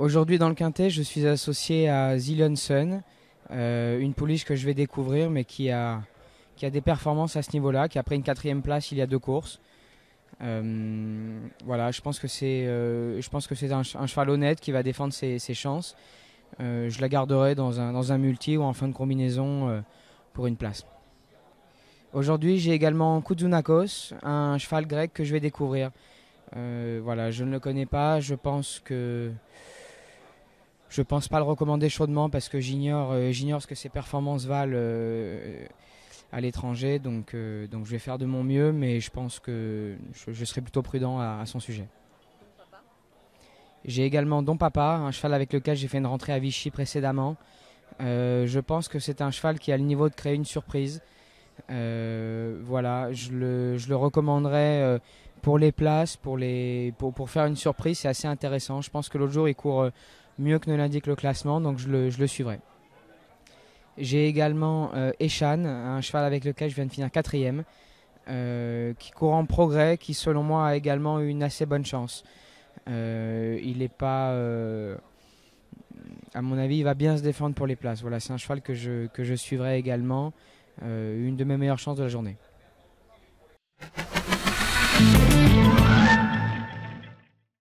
Aujourd'hui dans le quintet, je suis associé à Zillion Sun, euh, une pouliche que je vais découvrir mais qui a, qui a des performances à ce niveau-là, qui a pris une quatrième place il y a deux courses. Euh, voilà, je pense que c'est euh, un, un, cheval honnête qui va défendre ses, chances. je la garderai dans un, multi ou en fin de combinaison pour une place. Aujourd'hui, j'ai également Kouzunakos, un cheval grec que je vais découvrir. voilà, je ne le connais pas. Je pense que je pense pas le recommander chaudement parce que j'ignore euh, ce que ses performances valent euh, à l'étranger. Donc, euh, donc je vais faire de mon mieux, mais je pense que je, serai plutôt prudent à, son sujet. J'ai également Don Papa, un cheval avec lequel j'ai fait une rentrée à Vichy précédemment. je pense que c'est un cheval qui a le niveau de créer une surprise. voilà, je le, je recommanderais pour les places, pour, les, pour, pour faire une surprise, c'est assez intéressant. Je pense que l'autre jour, il court euh, mieux que ne l'indique le classement, donc je le, suivrai. J'ai également Eshan, euh, un cheval avec lequel je viens de finir quatrième, euh, qui court en progrès, qui selon moi a également une assez bonne chance. il n'est pas, à mon avis, il va bien se défendre pour les places. Voilà, c'est un cheval que je, que je suivrai également, une de mes meilleures chances de la journée.